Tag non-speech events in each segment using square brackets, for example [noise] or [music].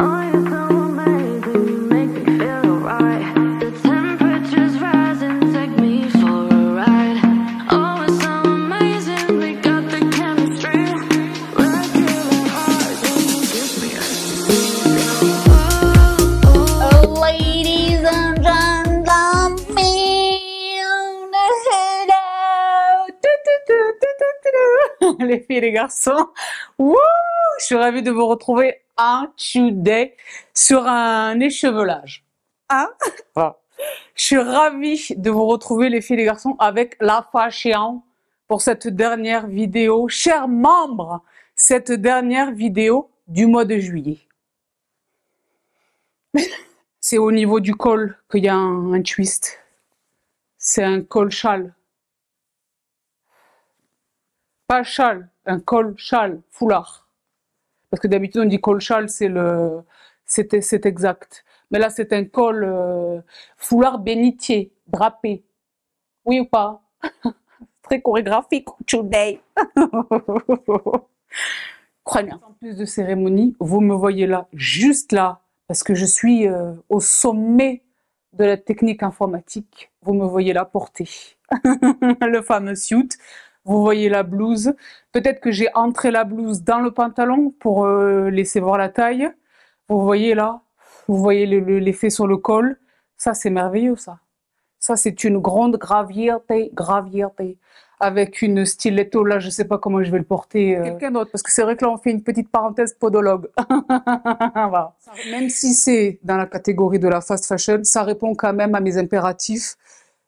Oh, it's so amazing, make me feel alright. The temperatures rising, take me for a ride. Oh, it's so amazing, we got the chemistry, we're feeling hot, don't you feel it? Oh, ladies and gentlemen, wanna head out? Doo doo doo doo doo doo. Les filles, les garçons, wow, je suis ravie de vous retrouver un today sur un échevelage. Hein ah. Je suis ravie de vous retrouver, les filles et les garçons, avec la Fashion pour cette dernière vidéo. Chers membres, cette dernière vidéo du mois de juillet. [laughs] C'est au niveau du col qu'il y a un, un twist. C'est un col châle. Pas châle, un col châle, foulard. Parce que d'habitude, on dit colchal, c'est le, c'était, c'est exact. Mais là, c'est un col euh, foulard bénitier, drapé. Oui ou pas [laughs] Très chorégraphique, [laughs] today. moi En plus de cérémonie, vous me voyez là, juste là, parce que je suis euh, au sommet de la technique informatique. Vous me voyez là porter [laughs] le fameux suit vous voyez la blouse. Peut-être que j'ai entré la blouse dans le pantalon pour euh, laisser voir la taille. Vous voyez là, vous voyez l'effet sur le col. Ça, c'est merveilleux, ça. Ça, c'est une grande gravierté, gravierté, avec une stiletto. Oh là, je ne sais pas comment je vais le porter. Euh. Quelqu'un d'autre, parce que c'est vrai que là, on fait une petite parenthèse podologue. [laughs] Même si c'est dans la catégorie de la fast fashion, ça répond quand même à mes impératifs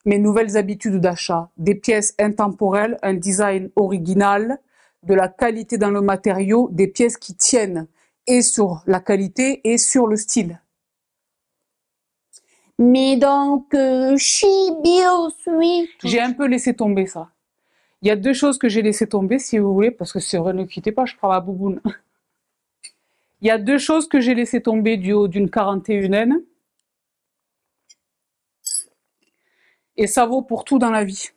mes nouvelles habitudes d'achat, des pièces intemporelles, un design original, de la qualité dans le matériau, des pièces qui tiennent et sur la qualité et sur le style. Mais donc, euh, J'ai un peu laissé tomber ça. Il y a deux choses que j'ai laissé tomber, si vous voulez, parce que c'est vrai, ne quittez pas, je prends ma bouboune. Il y a deux choses que j'ai laissé tomber du haut d'une 41N. Et ça vaut pour tout dans la vie.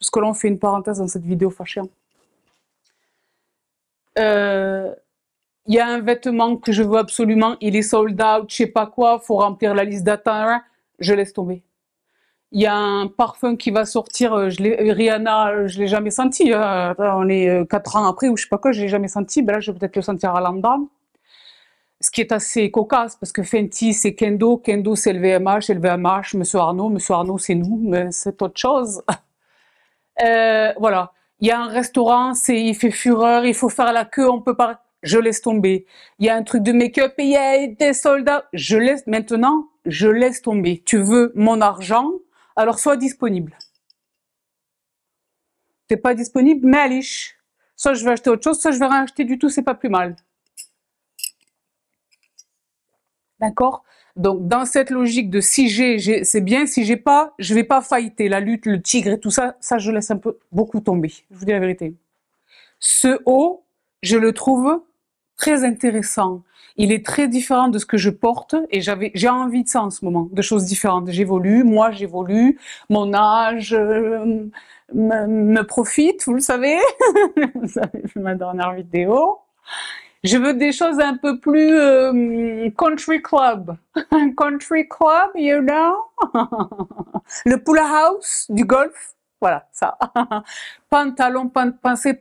Parce que là, on fait une parenthèse dans cette vidéo fâchée. Il euh, y a un vêtement que je veux absolument, il est sold out, je sais pas quoi, faut remplir la liste d'attente, je laisse tomber. Il y a un parfum qui va sortir, euh, je euh, Rihanna, je l'ai jamais senti. on est quatre ans après ou je sais pas quoi, je l'ai jamais senti. Ben là, je vais peut-être le sentir à l'endroit ce qui est assez cocasse, parce que Fenty, c'est Kendo, Kendo, c'est le VMH, le VMH, Monsieur Arnaud, Monsieur Arnaud, c'est nous, mais c'est autre chose. [laughs] Euh, voilà. Il y a un restaurant, c'est, il fait fureur, il faut faire la queue, on peut pas, je laisse tomber. Il y a un truc de make-up, il y a des soldats, je laisse, maintenant, je laisse tomber. Tu veux mon argent, alors sois disponible. T'es pas disponible, mais Soit je vais acheter autre chose, soit je vais rien acheter du tout, c'est pas plus mal. D'accord Donc, dans cette logique de si j'ai, c'est bien, si j'ai pas, je vais pas failliter la lutte, le tigre et tout ça, ça, je laisse un peu beaucoup tomber. Je vous dis la vérité. Ce haut, je le trouve très intéressant. Il est très différent de ce que je porte et j'avais, j'ai envie de ça en ce moment, de choses différentes. J'évolue, moi j'évolue, mon âge euh, me, profite, vous le savez. [laughs] vous avez vu ma dernière vidéo. Je veux des choses un peu plus euh, country club. [laughs] country club, you know? [laughs] le pool house du golf. Voilà, ça. [laughs] pantalon, pan,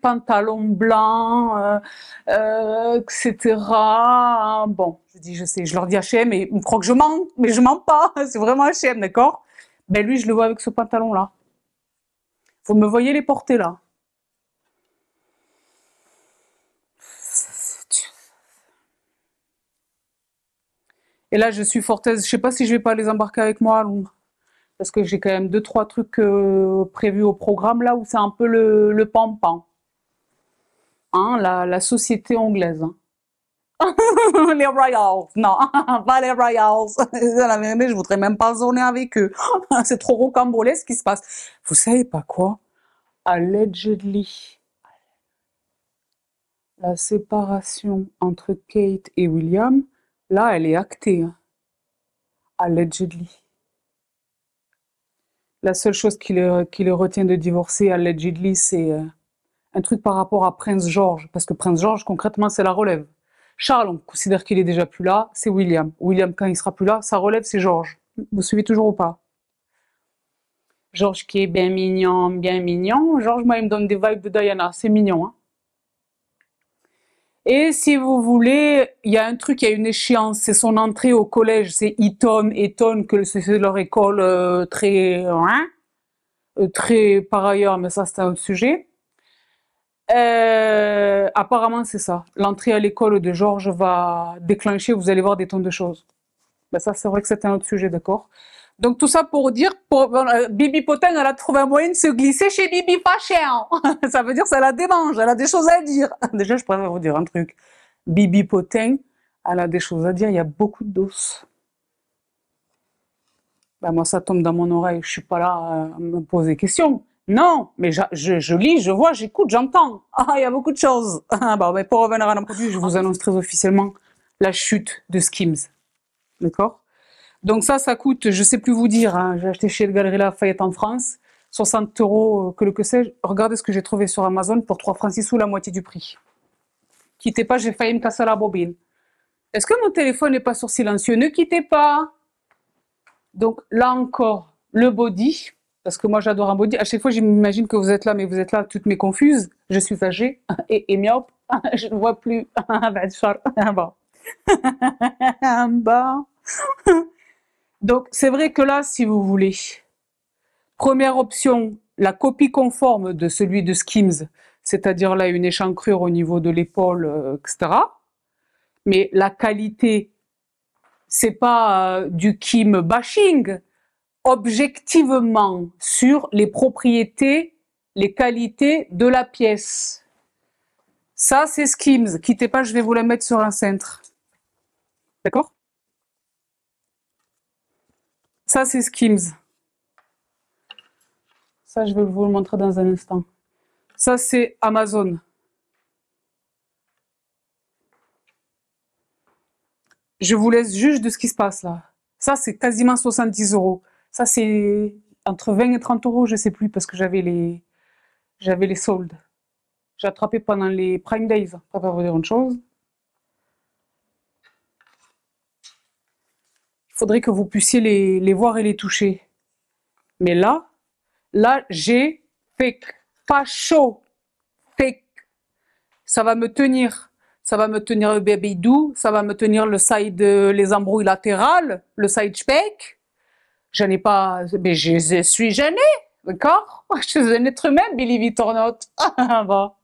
pantalon blanc, euh, euh, etc. Bon, je dis, je sais, je leur dis HM et ils me croient que je mens, mais je mens pas. C'est vraiment HM, d'accord? Mais ben, lui, je le vois avec ce pantalon-là. Vous me voyez les porter là. Et là, je suis forteuse. Je sais pas si je vais pas les embarquer avec moi à Londres. Parce que j'ai quand même deux, trois trucs euh, prévus au programme, là où c'est un peu le, le hein, la, société anglaise. Hein. [laughs] les Royals. Non, [laughs] pas les Royals. La [laughs] vérité, je voudrais même pas zoner avec eux. C'est trop rocambolesque ce qui se passe. Vous savez pas quoi Allegedly, la séparation entre Kate et William Là, elle est actée, hein. allegedly. La seule chose qui le, retient de divorcer, allegedly, c'est euh, un truc par rapport à Prince George, parce que Prince George, concrètement, c'est la relève. Charles, on considère qu'il est déjà plus là, c'est William. William, quand il sera plus là, sa relève, c'est George. Vous suivez toujours ou pas George qui est bien mignon, bien mignon. George, moi, il me donne des vibes de Diana, c'est mignon. Hein et si vous voulez, il y a un truc, il y a une échéance, c'est son entrée au collège, c'est Eton, Eton, que c'est leur école euh, très, hein, euh, très par ailleurs, mais ça c'est un autre sujet. Euh, apparemment c'est ça, l'entrée à l'école de Georges va déclencher, vous allez voir des tonnes de choses. Mais ben, ça c'est vrai que c'est un autre sujet, d'accord donc tout ça pour dire, euh, Bibi Potin, elle a trouvé un moyen de se glisser chez Bibi Cher. [laughs] ça veut dire ça la démange, elle a des choses à dire. [laughs] Déjà, je préfère vous dire un truc. Bibi Potin, elle a des choses à dire, il y a beaucoup de doses. Ben, moi, ça tombe dans mon oreille, je suis pas là euh, à me poser des questions. Non, mais je, lis, je vois, j'écoute, j'entends. [laughs] Ah, il y a beaucoup de choses. mais ah, bah, pour revenir à nos je vous ah. annonce très officiellement la chute de Skims. D'accord donc ça, ça coûte, je sais plus vous dire, hein. j'ai acheté chez le Galerie Lafayette en France, 60 euros, euh, que le que sais-je. Regardez ce que j'ai trouvé sur Amazon pour 3 francs 6 sous, la moitié du prix. Quittez pas, j'ai failli me casser la bobine. Est-ce que mon téléphone n'est pas sur silencieux Ne quittez pas Donc là encore, le body, parce que moi j'adore un body. À chaque fois, j'imagine que vous êtes là, mais vous êtes là toutes mes confuses. Je suis âgée [laughs] et, et [laughs] Je ne vois plus. [laughs] Bah, bas. Donc, c'est vrai que là, si vous voulez, première option, la copie conforme de celui de Skims, c'est-à-dire là, une échancrure au niveau de l'épaule, euh, etc. Mais la qualité, c'est pas euh, du Kim bashing, objectivement sur les propriétés, les qualités de la pièce. Ça, c'est Skims. Quittez pas, je vais vous la mettre sur un cintre. D'accord ça, c'est Skims. Ça, je vais vous le montrer dans un instant. Ça, c'est Amazon. Je vous laisse juge de ce qui se passe là. Ça, c'est quasiment 70 euros. Ça, c'est entre 20 et 30 euros, je ne sais plus, parce que j'avais les, j'avais les soldes. J'ai attrapé pendant les Prime Days. pas vous dire autre chose. faudrait que vous puissiez les, les, voir et les toucher. Mais là, là, j'ai fake, pas chaud, fake. Ça va me tenir. Ça va me tenir le bébé doux, ça va me tenir le side, les embrouilles latérales, le side spec. Je n'ai pas, mais je, suis gênée, d'accord? [laughs] Je suis un être humain, Billy it or [laughs]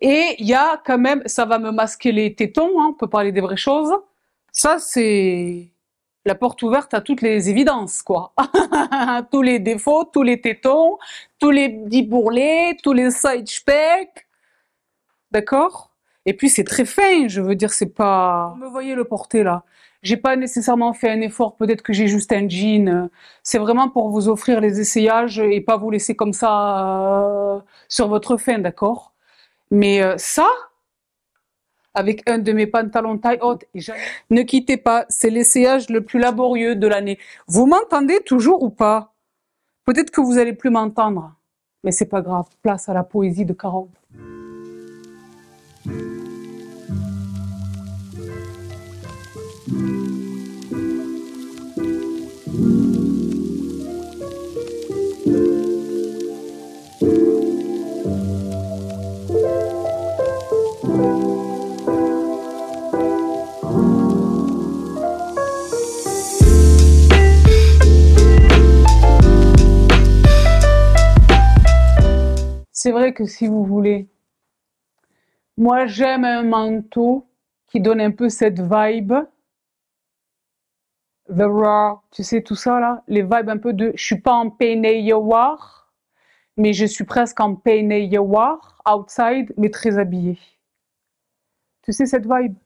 Et il y a quand même, ça va me masquer les tétons, hein, on peut parler des vraies choses. Ça, c'est la porte ouverte à toutes les évidences, quoi. [laughs] tous les défauts, tous les tétons, tous les petits bourrelets, tous les side specs. D'accord Et puis c'est très fin, je veux dire, c'est pas. Vous me voyez le porter là. J'ai pas nécessairement fait un effort, peut-être que j'ai juste un jean. C'est vraiment pour vous offrir les essayages et pas vous laisser comme ça euh, sur votre fin, d'accord Mais euh, ça, avec un de mes pantalons taille haute. Et ne quittez pas, c'est l'essayage le plus laborieux de l'année. Vous m'entendez toujours ou pas Peut-être que vous allez plus m'entendre, mais c'est pas grave. Place à la poésie de Carole. si vous voulez. Moi, j'aime un manteau qui donne un peu cette vibe. The raw, tu sais tout ça là, les vibes un peu de je suis pas en peignoir, mais je suis presque en peignoir, outside mais très habillée. Tu sais cette vibe